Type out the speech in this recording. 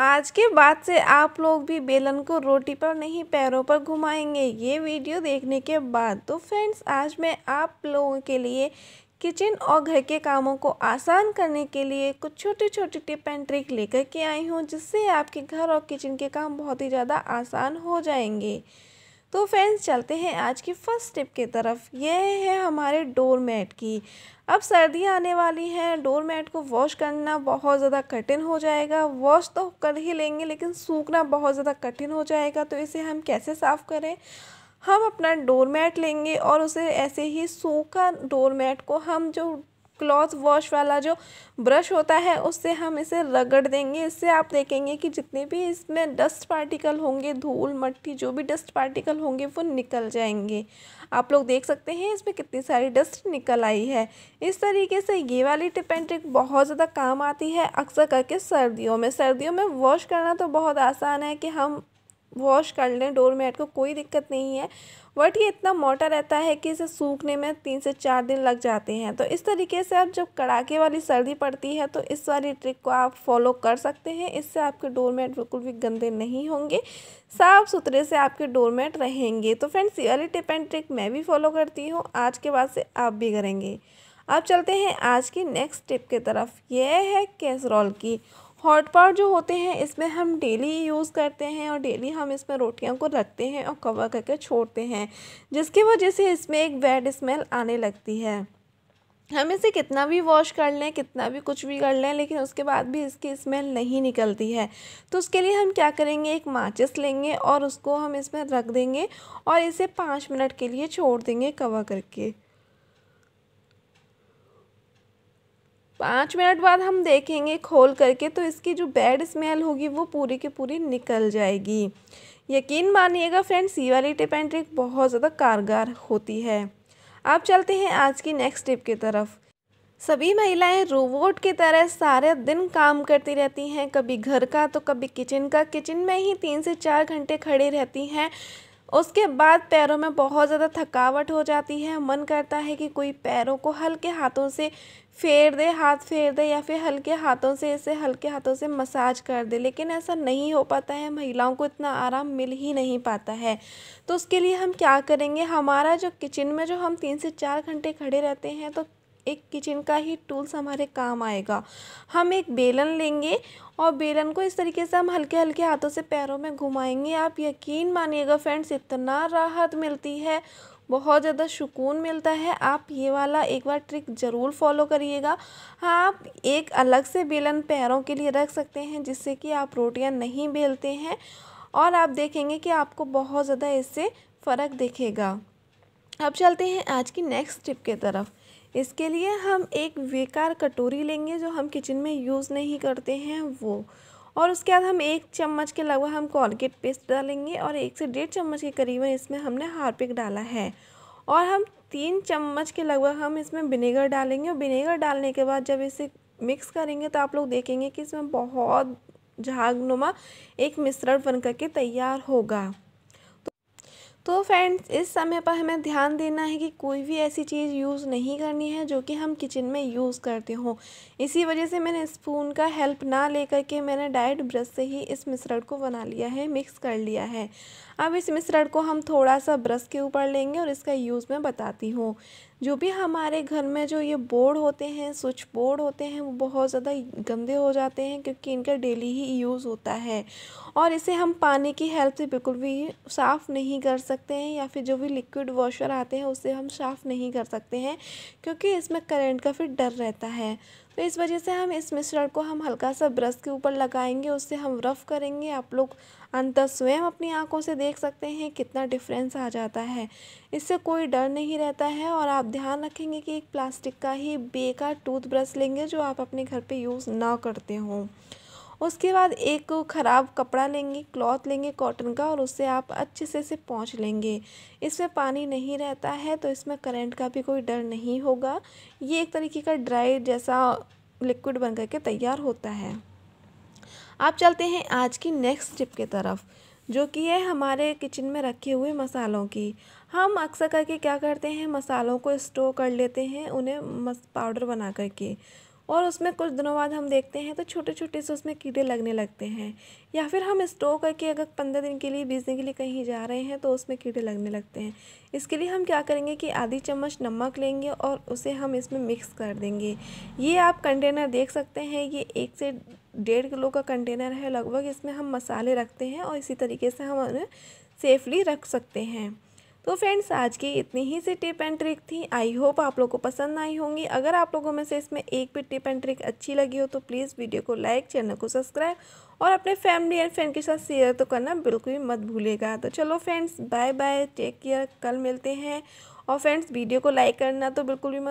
आज के बाद से आप लोग भी बेलन को रोटी पर नहीं पैरों पर घुमाएंगे ये वीडियो देखने के बाद तो फ्रेंड्स आज मैं आप लोगों के लिए किचन और घर के कामों को आसान करने के लिए कुछ छोटे छोटे टिप एंड ट्रिक लेकर के आई हूँ जिससे आपके घर और किचन के काम बहुत ही ज़्यादा आसान हो जाएंगे तो फ्रेंड्स चलते हैं आज की फर्स्ट टिप की तरफ यह है हमारे डोर मैट की अब सर्दियाँ आने वाली हैं डोर मैट को वॉश करना बहुत ज़्यादा कठिन हो जाएगा वॉश तो कर ही लेंगे लेकिन सूखना बहुत ज़्यादा कठिन हो जाएगा तो इसे हम कैसे साफ़ करें हम अपना डोर मैट लेंगे और उसे ऐसे ही सूखा डोर मैट को हम जो क्लॉथ वॉश वाला जो ब्रश होता है उससे हम इसे रगड़ देंगे इससे आप देखेंगे कि जितने भी इसमें डस्ट पार्टिकल होंगे धूल मट्टी जो भी डस्ट पार्टिकल होंगे वो निकल जाएंगे आप लोग देख सकते हैं इसमें कितनी सारी डस्ट निकल आई है इस तरीके से ये वाली टिप एंड ट्रिक बहुत ज़्यादा काम आती है अक्सर करके सर्दियों में सर्दियों में वॉश करना तो बहुत आसान है कि हम वॉश कर लें डोर मैट को कोई दिक्कत नहीं है बट ये इतना मोटा रहता है कि इसे सूखने में तीन से चार दिन लग जाते हैं तो इस तरीके से आप जब कड़ाके वाली सर्दी पड़ती है तो इस वाली ट्रिक को आप फॉलो कर सकते हैं इससे आपके डोर मैट बिल्कुल भी गंदे नहीं होंगे साफ़ सुथरे से आपके डोर मैट रहेंगे तो फ्रेंड्स ये वाली टिप एंड ट्रिक मैं भी फॉलो करती हूँ आज के बाद से आप भी करेंगे अब चलते हैं आज की नेक्स्ट टिप की तरफ यह है कैसरॉल की हॉट पॉट जो होते हैं इसमें हम डेली यूज़ करते हैं और डेली हम इसमें रोटियों को रखते हैं और कवर करके छोड़ते हैं जिसकी वजह से इसमें एक बैड स्मेल आने लगती है हम इसे कितना भी वॉश कर लें कितना भी कुछ भी कर लें लेकिन उसके बाद भी इसकी स्मेल नहीं निकलती है तो उसके लिए हम क्या करेंगे एक माचिस लेंगे और उसको हम इसमें रख देंगे और इसे पाँच मिनट के लिए छोड़ देंगे कवर करके पाँच मिनट बाद हम देखेंगे खोल करके तो इसकी जो बैड स्मेल होगी वो पूरी की पूरी निकल जाएगी यकीन मानिएगा फ्रेंड्स ये वाली टिप एंड ट्रिक बहुत ज़्यादा कारगर होती है आप चलते हैं आज की नेक्स्ट टिप की तरफ सभी महिलाएं रोबोट की तरह सारे दिन काम करती रहती हैं कभी घर का तो कभी किचन का किचन में ही तीन से चार घंटे खड़ी रहती हैं उसके बाद पैरों में बहुत ज़्यादा थकावट हो जाती है मन करता है कि कोई पैरों को हल्के हाथों से फेर दे हाथ फेर दे या फिर हल्के हाथों से इसे हल्के हाथों से मसाज कर दे लेकिन ऐसा नहीं हो पाता है महिलाओं को इतना आराम मिल ही नहीं पाता है तो उसके लिए हम क्या करेंगे हमारा जो किचन में जो हम तीन से चार घंटे खड़े रहते हैं तो एक किचन का ही टूल्स हमारे काम आएगा हम एक बेलन लेंगे और बेलन को इस तरीके से हम हल्के हल्के हाथों से पैरों में घुमाएंगे आप यकीन मानिएगा फ्रेंड्स इतना राहत मिलती है बहुत ज़्यादा सुकून मिलता है आप ये वाला एक बार ट्रिक ज़रूर फॉलो करिएगा हाँ आप एक अलग से बेलन पैरों के लिए रख सकते हैं जिससे कि आप रोटियां नहीं बेलते हैं और आप देखेंगे कि आपको बहुत ज़्यादा इससे फ़र्क दिखेगा अब चलते हैं आज की नेक्स्ट टिप के तरफ इसके लिए हम एक बेकार कटोरी लेंगे जो हम किचन में यूज़ नहीं करते हैं वो और उसके बाद हम एक चम्मच के लगभग हम कॉलगेट पेस्ट डालेंगे और एक से डेढ़ चम्मच के करीबन इसमें हमने हार्पिक डाला है और हम तीन चम्मच के लगभग हम इसमें विनेगर डालेंगे और विनेगर डालने के बाद जब इसे मिक्स करेंगे तो आप लोग देखेंगे कि इसमें बहुत झाग एक मिश्रण बन करके तैयार होगा तो फ्रेंड्स इस समय पर हमें ध्यान देना है कि कोई भी ऐसी चीज़ यूज़ नहीं करनी है जो कि हम किचन में यूज़ करते हों इसी वजह से मैंने स्पून का हेल्प ना लेकर के मैंने डायरेक्ट ब्रश से ही इस मिश्रण को बना लिया है मिक्स कर लिया है अब इस मिश्रण को हम थोड़ा सा ब्रश के ऊपर लेंगे और इसका यूज़ मैं बताती हूँ जो भी हमारे घर में जो ये बोर्ड होते हैं स्विच बोर्ड होते हैं वो बहुत ज़्यादा गंदे हो जाते हैं क्योंकि इनका डेली ही यूज़ होता है और इसे हम पानी की हेल्प से बिल्कुल भी साफ़ नहीं कर सकते हैं या फिर जो भी लिक्विड वॉशर आते हैं उसे हम साफ़ नहीं कर सकते हैं क्योंकि इसमें करेंट का फिर डर रहता है तो इस वजह से हम इस मिश्रण को हम हल्का सा ब्रश के ऊपर लगाएंगे उससे हम रफ़ करेंगे आप लोग अंतर स्वयं अपनी आंखों से देख सकते हैं कितना डिफरेंस आ जाता है इससे कोई डर नहीं रहता है और आप ध्यान रखेंगे कि एक प्लास्टिक का ही बेकार टूथब्रश लेंगे जो आप अपने घर पे यूज़ ना करते हों उसके बाद एक ख़राब कपड़ा लेंगे क्लॉथ लेंगे कॉटन का और उससे आप अच्छे से इसे पहुँच लेंगे इसमें पानी नहीं रहता है तो इसमें करंट का भी कोई डर नहीं होगा ये एक तरीके का ड्राई जैसा लिक्विड बन करके तैयार होता है आप चलते हैं आज की नेक्स्ट टिप के तरफ जो कि है हमारे किचन में रखे हुए मसालों की हम अक्सर करके क्या करते हैं मसालों को स्टोर कर लेते हैं उन्हें मस पाउडर बना करके और उसमें कुछ दिनों बाद हम देखते हैं तो छोटे छोटे से उसमें कीड़े लगने लगते हैं या फिर हम स्टोर करके अगर पंद्रह दिन के लिए बीस दिन के लिए कहीं जा रहे हैं तो उसमें कीड़े लगने लगते हैं इसके लिए हम क्या करेंगे कि आधी चम्मच नमक लेंगे और उसे हम इसमें मिक्स कर देंगे ये आप कंटेनर देख सकते हैं ये एक से डेढ़ किलो का कंटेनर है लगभग इसमें हम मसाले रखते हैं और इसी तरीके से हम उन्हें सेफली रख सकते हैं तो फ्रेंड्स आज की इतनी ही सी टिप एंड ट्रिक थी आई होप आप लोगों को पसंद आई होंगी अगर आप लोगों में से इसमें एक भी टिप एंड ट्रिक अच्छी लगी हो तो प्लीज़ वीडियो को लाइक चैनल को सब्सक्राइब और अपने फैमिली एंड फ्रेंड के साथ शेयर तो करना बिल्कुल भी मत भूलेगा तो चलो friends bye bye take care कल मिलते हैं और फ्रेंड्स वीडियो को लाइक करना तो बिल्कुल भी मत